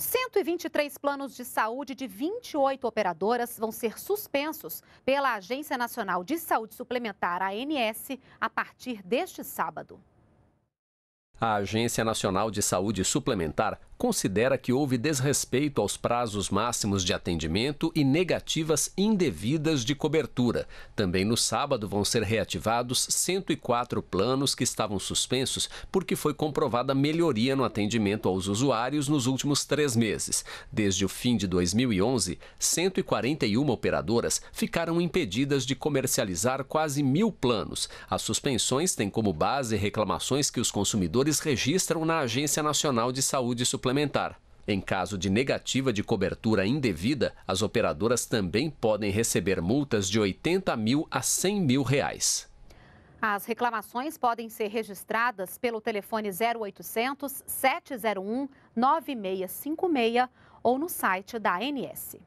123 planos de saúde de 28 operadoras vão ser suspensos pela Agência Nacional de Saúde Suplementar, ANS, a partir deste sábado. A Agência Nacional de Saúde Suplementar considera que houve desrespeito aos prazos máximos de atendimento e negativas indevidas de cobertura. Também no sábado vão ser reativados 104 planos que estavam suspensos porque foi comprovada melhoria no atendimento aos usuários nos últimos três meses. Desde o fim de 2011, 141 operadoras ficaram impedidas de comercializar quase mil planos. As suspensões têm como base reclamações que os consumidores registram na Agência Nacional de Saúde Suplementar. Em caso de negativa de cobertura indevida, as operadoras também podem receber multas de 80 mil a 100 mil reais. As reclamações podem ser registradas pelo telefone 0800 701 9656 ou no site da ANS.